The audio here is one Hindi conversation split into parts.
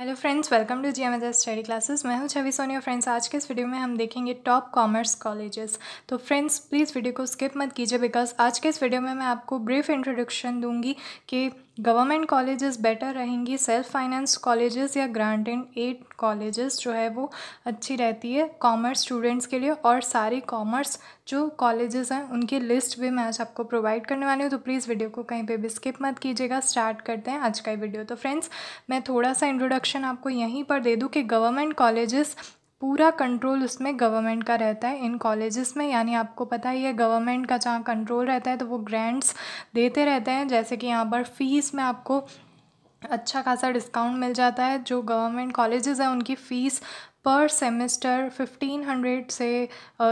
hello friends welcome to G M study classes मैं हूं छवि सोनी और फ्रेंड्स आज के इस वीडियो में हम देखेंगे टॉप कॉमर्स कॉलेजेस तो फ्रेंड्स प्लीज़ वीडियो को स्किप मत कीजिए बिकॉज आज के इस वीडियो में मैं आपको ब्रीफ इंट्रोडक्शन दूंगी कि गवर्नमेंट कॉलेजेस बेटर रहेंगी सेल्फ फाइनेंस कॉलेजेस या ग्रांट एंड एड कॉलेजेस जो है वो अच्छी रहती है कॉमर्स स्टूडेंट्स के लिए और सारे कॉमर्स जो कॉलेजेस हैं उनकी लिस्ट भी मैं आज आपको प्रोवाइड करने वाली हूँ तो प्लीज़ वीडियो को कहीं पे भी स्किप मत कीजिएगा स्टार्ट करते हैं आज का वीडियो तो फ्रेंड्स मैं थोड़ा सा इंट्रोडक्शन आपको यहीं पर दे दूँ कि गवर्नमेंट कॉलेजेस पूरा कंट्रोल उसमें गवर्नमेंट का रहता है इन कॉलेजेस में यानी आपको पता ही है गवर्नमेंट का जहाँ कंट्रोल रहता है तो वो ग्रांट्स देते रहते हैं जैसे कि यहाँ पर फ़ीस में आपको अच्छा खासा डिस्काउंट मिल जाता है जो गवर्नमेंट कॉलेजेस हैं उनकी fees per semester fifteen hundred से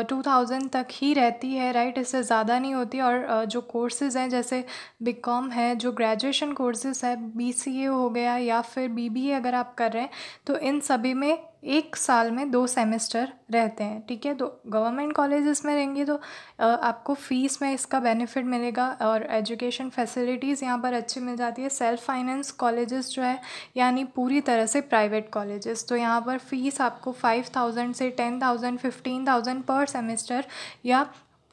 टू थाउजेंड तक ही रहती है राइट इससे ज़्यादा नहीं होती और जो कोर्सेज हैं जैसे बी कॉम है जो ग्रेजुएशन कोर्सेज है बी सी ए हो गया या फिर बी बी ए अगर आप कर रहे हैं तो इन सभी में एक साल में दो सेमेस्टर रहते हैं ठीक है तो गवर्नमेंट कॉलेजेस में रहेंगे तो आपको फ़ीस में इसका बेनिफिट मिलेगा और एजुकेशन फैसिलिटीज़ यहाँ पर अच्छी मिल जाती है सेल्फ फाइनेंस कॉलेजेस जो है यानी पूरी तरह से प्राइवेट कॉलेजेस तो यहाँ पर फ़ीस आप आपको फाइव थाउजेंड से ten thousand fifteen thousand per semester या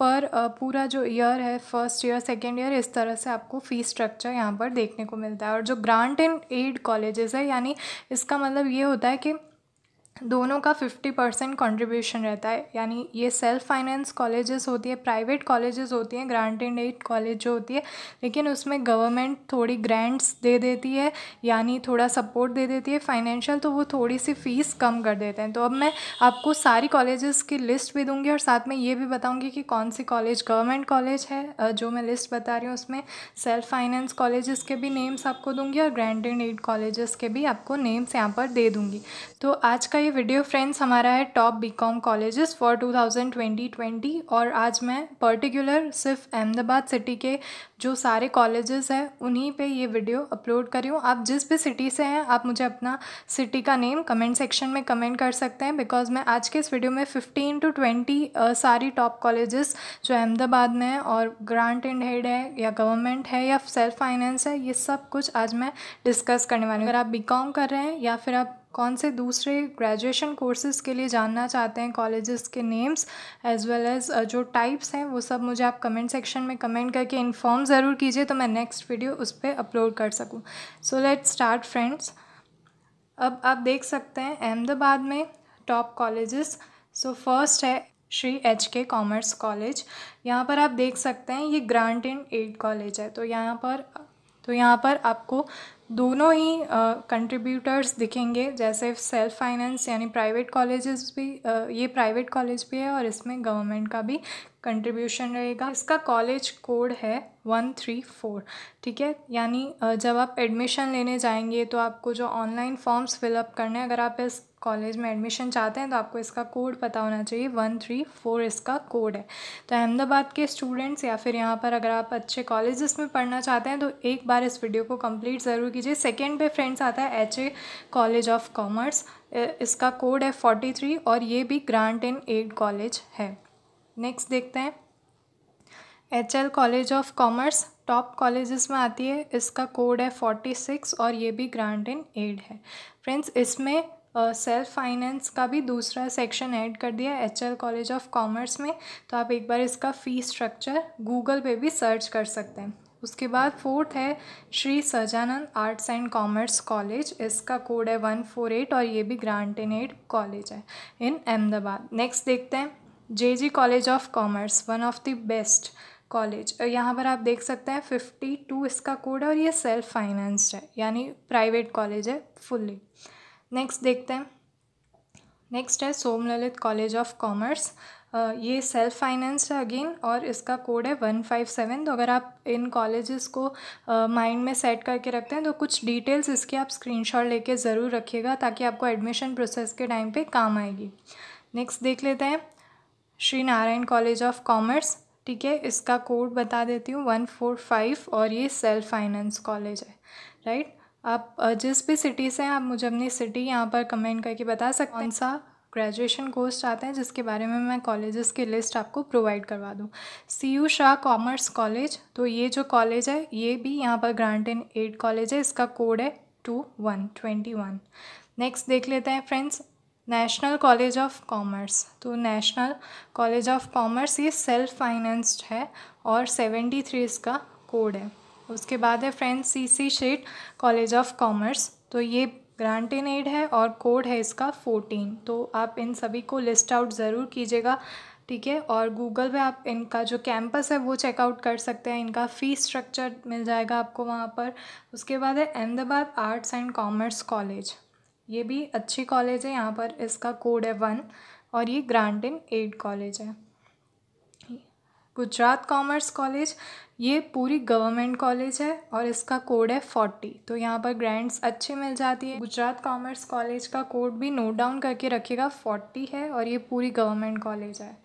पर पूरा जो ईयर है फर्स्ट ईयर सेकेंड ईयर इस तरह से आपको फीस स्ट्रक्चर यहाँ पर देखने को मिलता है और जो ग्रांट एंड एड कॉलेजेस है यानी इसका मतलब ये होता है कि दोनों का फिफ्टी परसेंट कॉन्ट्रीब्यूशन रहता है यानी ये सेल्फ फाइनेंस कॉलेजेस होती है प्राइवेट कॉलेजेस होती हैं एंड एड कॉलेज जो होती है लेकिन उसमें गवर्नमेंट थोड़ी ग्रांट्स दे देती है यानी थोड़ा सपोर्ट दे देती है फाइनेंशियल तो वो थोड़ी सी फ़ीस कम कर देते हैं तो अब मैं आपको सारी कॉलेजेस की लिस्ट भी दूँगी और साथ में ये भी बताऊँगी कि कौन सी कॉलेज गवर्नमेंट कॉलेज है जो मैं लिस्ट बता रही हूँ उसमें सेल्फ फाइनेंस कॉलेजेस के भी नेम्स आपको दूँगी और एंड एड कॉलेजेस के भी आपको नेम्स यहाँ पर दे दूँगी तो आज का ये वीडियो फ्रेंड्स हमारा है टॉप बीकॉम कॉलेजेस फॉर 2020-20 और आज मैं पर्टिकुलर सिर्फ अहमदाबाद सिटी के जो सारे कॉलेजेस हैं उन्हीं पे ये वीडियो अपलोड कर रही हूँ आप जिस भी सिटी से हैं आप मुझे अपना सिटी का नेम कमेंट सेक्शन में कमेंट कर सकते हैं बिकॉज मैं आज के इस वीडियो में फिफ्टीन टू ट्वेंटी सारी टॉप कॉलेजेस जो अहमदाबाद में हैं और ग्रांट एंड हेड है या गवर्नमेंट है या सेल्फ फाइनेंस है ये सब कुछ आज मैं डिस्कस करने वाली हूँ अगर आप बी कर रहे हैं या फिर आप कौन से दूसरे ग्रेजुएशन कोर्सेज़ के लिए जानना चाहते हैं कॉलेजेस के नेम्स एज वेल एज़ जो टाइप्स हैं वो सब मुझे आप कमेंट सेक्शन में कमेंट करके इन्फॉर्म ज़रूर कीजिए तो मैं नेक्स्ट वीडियो उस पर अपलोड कर सकूँ सो लेट स्टार्ट फ्रेंड्स अब आप देख सकते हैं अहमदाबाद में टॉप कॉलेजेस सो फर्स्ट है Shri H K commerce college यहाँ पर आप देख सकते हैं ये ग्रांट इन एड कॉलेज है तो यहाँ पर तो यहाँ पर आपको दोनों ही कंट्रीब्यूटर्स uh, दिखेंगे जैसे सेल्फ फाइनेंस यानी प्राइवेट कॉलेजेस भी uh, ये प्राइवेट कॉलेज भी है और इसमें गवर्नमेंट का भी कंट्रीब्यूशन रहेगा इसका कॉलेज कोड है वन थ्री फोर ठीक है यानी जब आप एडमिशन लेने जाएंगे तो आपको जो ऑनलाइन फॉर्म्स फिलअप करने हैं अगर आप इस कॉलेज में एडमिशन चाहते हैं तो आपको इसका कोड पता होना चाहिए वन थ्री फोर इसका कोड है तो अहमदाबाद के स्टूडेंट्स या फिर यहाँ पर अगर आप अच्छे कॉलेजेस में पढ़ना चाहते हैं तो एक बार इस वीडियो को कंप्लीट ज़रूर कीजिए सेकेंड पे फ्रेंड्स आता है H A college of commerce इसका कोड है फोर्टी थ्री और ये भी ग्रांट इन एड कॉलेज है नेक्स्ट देखते हैं H L college of commerce top colleges में आती है इसका कोड है फोर्टी सिक्स और ये भी ग्रांट इन एड है फ्रेंड्स इसमें सेल्फ uh, फाइनेंस का भी दूसरा सेक्शन ऐड कर दिया H L college of commerce में तो आप एक बार इसका फ़ी स्ट्रक्चर गूगल पे भी सर्च कर सकते हैं उसके बाद फोर्थ है Shri Sajanand arts and commerce college इसका कोड है वन फोर एट और ये भी ग्रांट इन एड कॉलेज है इन अहमदाबाद नेक्स्ट देखते हैं J G college of commerce one of the best college यहाँ पर आप देख सकते हैं फिफ्टी टू इसका कोड है और ये सेल्फ फाइनेंस्ड है यानी प्राइवेट कॉलेज है फुल्ली नेक्स्ट देखते हैं नेक्स्ट है Som Lalit college of commerce ये सेल्फ फाइनेंस्ड है अगेन और इसका कोड है वन फाइव सेवन तो अगर आप इन कॉलेजेस को माइंड में सेट करके रखते हैं तो कुछ डिटेल्स इसकी आप स्क्रीनशॉट लेके ज़रूर रखिएगा ताकि आपको एडमिशन प्रोसेस के टाइम पे काम आएगी नेक्स्ट देख लेते हैं Shri Narayan college of commerce ठीक है इसका कोड बता देती हूँ वन फोर फाइव और ये सेल्फ फाइनेंस कॉलेज है राइट आप जिस भी सिटी से हैं आप मुझे अपनी सिटी यहाँ पर कमेंट करके बता सकते हैं कौन सा ग्रेजुएशन कोर्स चाहते हैं जिसके बारे में मैं कॉलेजेस की लिस्ट आपको प्रोवाइड करवा दूँ C U Shah commerce college तो ये जो कॉलेज है ये भी यहाँ पर ग्रांट इन एड कॉलेज है इसका कोड है two one twenty one next देख लेते हैं friends national college of commerce तो नेशनल कॉलेज ऑफ कॉमर्स ये सेल्फ फाइनेंस्ड है और सेवेंटी थ्री इसका कोड है उसके बाद है friends C C Shet college of commerce तो ये ग्रांट इन एड है और कोड है इसका फोर्टीन तो आप इन सभी को लिस्ट आउट ज़रूर कीजिएगा ठीक है और गूगल पे आप इनका जो कैंपस है वो चेकआउट कर सकते हैं इनका फ़ी स्ट्रक्चर मिल जाएगा आपको वहाँ पर उसके बाद है Ahmedabad arts and commerce college ये भी अच्छी कॉलेज है यहाँ पर इसका कोड है वन और ये ग्रांट इन एड कॉलेज है गुजरात कॉमर्स कॉलेज ये पूरी गवर्नमेंट कॉलेज है और इसका कोड है फोर्टी तो यहाँ पर ग्रांट्स अच्छे मिल जाती है गुजरात कॉमर्स कॉलेज का कोड भी नोट डाउन करके रखिएगा फोर्टी है और ये पूरी गवर्नमेंट कॉलेज है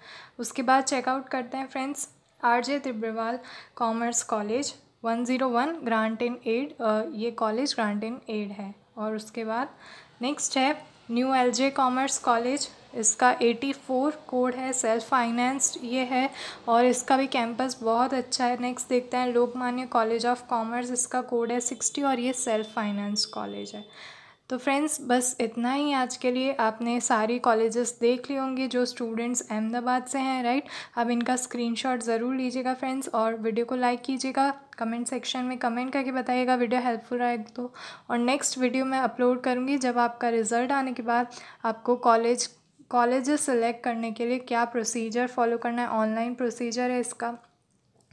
उसके बाद चेकआउट करते हैं friends R J Tibrewal commerce college one zero one grant in aid ये कॉलेज ग्रांट इन एड है और उसके बाद नेक्स्ट है न्यू एलजे कॉमर्स कॉलेज इसका 84 कोड है सेल्फ फाइनेंस्ड ये है और इसका भी कैंपस बहुत अच्छा है नेक्स्ट देखते हैं लोकमान्य कॉलेज ऑफ कॉमर्स इसका कोड है 60 और ये सेल्फ फाइनेंस कॉलेज है तो फ्रेंड्स बस इतना ही आज के लिए आपने सारी कॉलेजेस देख ली होंगे जो स्टूडेंट्स अहमदाबाद से हैं राइट अब इनका स्क्रीनशॉट ज़रूर लीजिएगा फ्रेंड्स और वीडियो को लाइक कीजिएगा कमेंट सेक्शन में कमेंट करके बताइएगा वीडियो हेल्पफुल आए तो और नेक्स्ट वीडियो मैं अपलोड करूँगी जब आपका रिज़ल्ट आने के बाद आपको कॉलेज कॉलेज सेलेक्ट करने के लिए क्या प्रोसीजर फॉलो करना है ऑनलाइन प्रोसीजर है इसका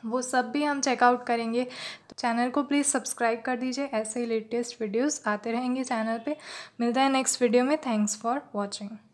वो सब भी हम चेकआउट करेंगे तो चैनल को प्लीज़ सब्सक्राइब कर दीजिए ऐसे ही लेटेस्ट वीडियोस आते रहेंगे चैनल पे मिलता है नेक्स्ट वीडियो में थैंक्स फॉर वॉचिंग